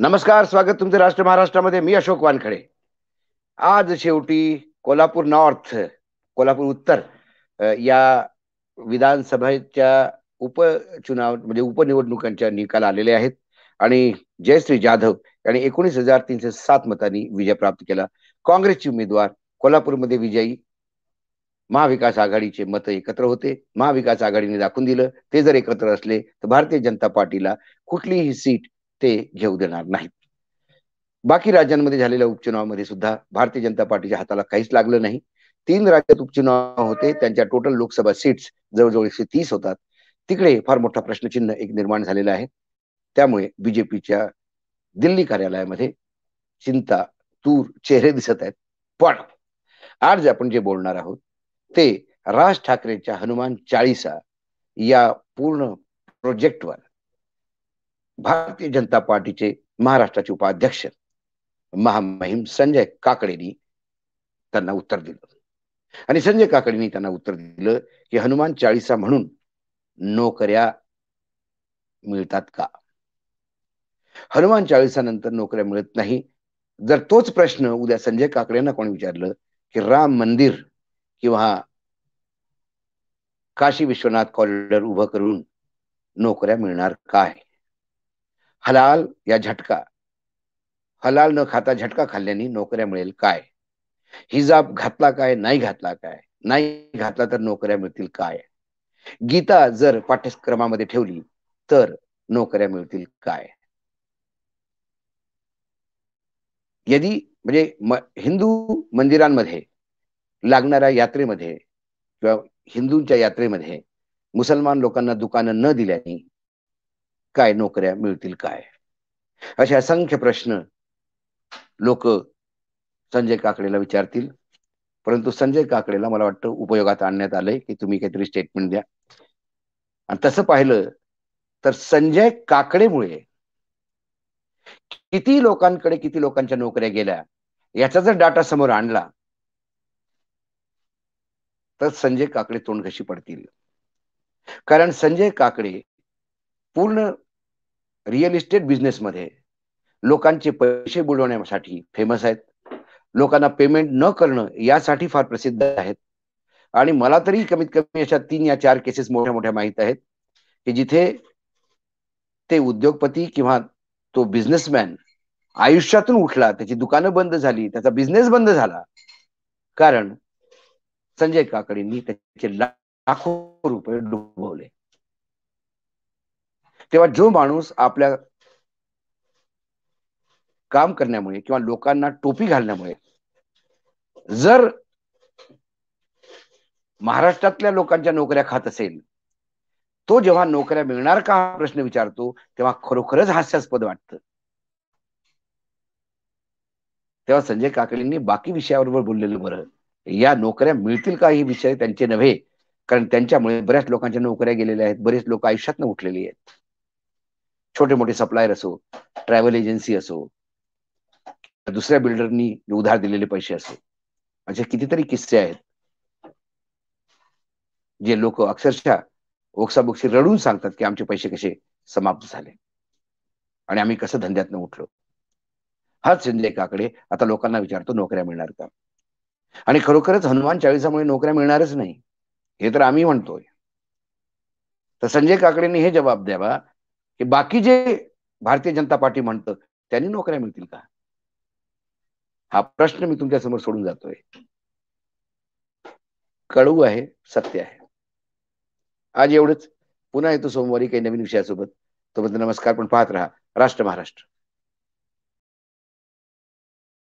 नमस्कार स्वागत तुमचं राष्ट्र महाराष्ट्रामध्ये मी अशोक वानखडे आज शेवटी कोल्हापूर नॉर्थ कोल्हापूर उत्तर या विधानसभेच्या उपचुनाव म्हणजे उपनिवडणुकांच्या निकाल आलेले आहेत आणि जयश्री जाधव यांनी एकोणीस हजार तीनशे सात मतांनी विजय प्राप्त केला काँग्रेसचे उमेदवार कोल्हापूरमध्ये विजयी महाविकास आघाडीचे मत एकत्र होते महाविकास आघाडीने दाखवून दिलं ते जर एकत्र असले तर भारतीय जनता पार्टीला कुठलीही सीट ते घेऊ देणार नाहीत बाकी राज्यांमध्ये झालेल्या उपचुनावामध्ये सुद्धा भारतीय जनता पार्टीच्या हाताला काहीच लागलं नाही तीन राज्यात उपचुनाव होते त्यांच्या टोटल लोकसभा सीट्स जवळजवळ एकशे तीस होतात तिकडे फार मोठा प्रश्नचिन्ह एक निर्माण झालेला आहे त्यामुळे बीजेपीच्या दिल्ली कार्यालयामध्ये चिंता तूर चेहरे दिसत आहेत पण आज आपण जे बोलणार आहोत ते राज ठाकरेच्या हनुमान चाळीसा या पूर्ण प्रोजेक्टवर भारतीय जनता पार्टीचे महाराष्ट्राचे उपाध्यक्ष महामहिम संजय काकडेनी त्यांना उत्तर दिलं आणि संजय काकडेनी त्यांना उत्तर दिलं की हनुमान चाळीसा म्हणून नोकऱ्या मिळतात का हनुमान चाळीसा नंतर नोकऱ्या मिळत नाही जर तोच प्रश्न उद्या संजय काकडेंना कोणी विचारलं की राम मंदिर किंवा काशी विश्वनाथ कॉरिडॉर उभं करून नोकऱ्या मिळणार काय हलाल या झटका हलाल न खाता झटका खाल्ल्याने नोकऱ्या मिळेल काय हिजाब घातला काय नाही घातला काय नाही घातला तर नोकऱ्या मिळतील काय गीता जर पाठ्यक्रमामध्ये ठेवली तर नोकऱ्या मिळतील काय यदि म्हणजे हिंदू मंदिरांमध्ये लागणाऱ्या यात्रेमध्ये किंवा हिंदूंच्या यात्रेमध्ये मुसलमान लोकांना दुकानं न दिल्याने काय नोकऱ्या मिळतील काय असे असंख्य प्रश्न लोक संजय काकडेला विचारतील परंतु संजय काकडेला मला वाटतं उपयोगात आणण्यात आलंय की तुम्ही काहीतरी स्टेटमेंट द्या आणि तसं पाहिलं तर संजय काकडेमुळे किती लोकांकडे किती लोकांच्या नोकऱ्या गेल्या याचा जर डाटा समोर आणला तर संजय काकडे तोंड कशी पडतील कारण संजय काकडे पूर्ण रिअल इस्टेट बिझनेसमध्ये लोकांचे पैसे बुडवण्यासाठी फेमस आहेत लोकांना पेमेंट न करणं यासाठी फार प्रसिद्ध आहेत आणि मला तरी कमीत कमी अशा तीन या चार केसेस मोठ्या मोठ्या माहीत आहेत की जिथे ते उद्योगपती किंवा तो बिझनेसमॅन आयुष्यातून उठला त्याची दुकानं बंद झाली त्याचा बिझनेस बंद झाला कारण संजय काकडींनी त्याचे लाखो रुपये डुबवले तेव्हा जो माणूस आपल्या काम करण्यामुळे किंवा लोकांना टोपी घालण्यामुळे जर महाराष्ट्रातल्या लोकांच्या नोकऱ्या खात असेल तो जेव्हा नोकऱ्या मिळणार का हा प्रश्न विचारतो तेव्हा खरोखरच हास्यास्पद वाटत तेव्हा संजय काकलींनी बाकी विषयाबरोबर बोललेलं बरं या नोकऱ्या मिळतील का हे विषय त्यांचे नव्हे कारण त्यांच्यामुळे बऱ्याच लोकांच्या नोकऱ्या गेलेल्या आहेत बरेच लोक आयुष्यात उठलेली आहेत छोटे मोठे सप्लायर असो ट्रॅव्हल एजन्सी असो दुसऱ्या बिल्डरनी उधार दिलेले पैसे असो असे कितीतरी किस्से आहेत जे लोक अक्षरशः ओक्साबोक्सी रडून सांगतात की आमचे पैसे कसे समाप्त झाले आणि आम्ही कसं धंद्यातनं उठलो हा संजय काकडे आता लोकांना विचारतो नोकऱ्या मिळणार का आणि खरोखरच हनुमान चाळीसामुळे नोकऱ्या मिळणारच नाही हे तर आम्ही म्हणतोय तर संजय काकडेंनी हे जबाब द्यावा की बाकी जे भारतीय जनता पार्टी म्हणतं त्यांनी नोकऱ्या मिळतील का हा प्रश्न मी तुमच्या समोर सोडून जातोय कळवू आहे सत्य आहे आज एवढंच पुन्हा येतो सोमवारी काही नवीन विषयासोबत तोपर्यंत नमस्कार पण पाहत राहा राष्ट्र महाराष्ट्र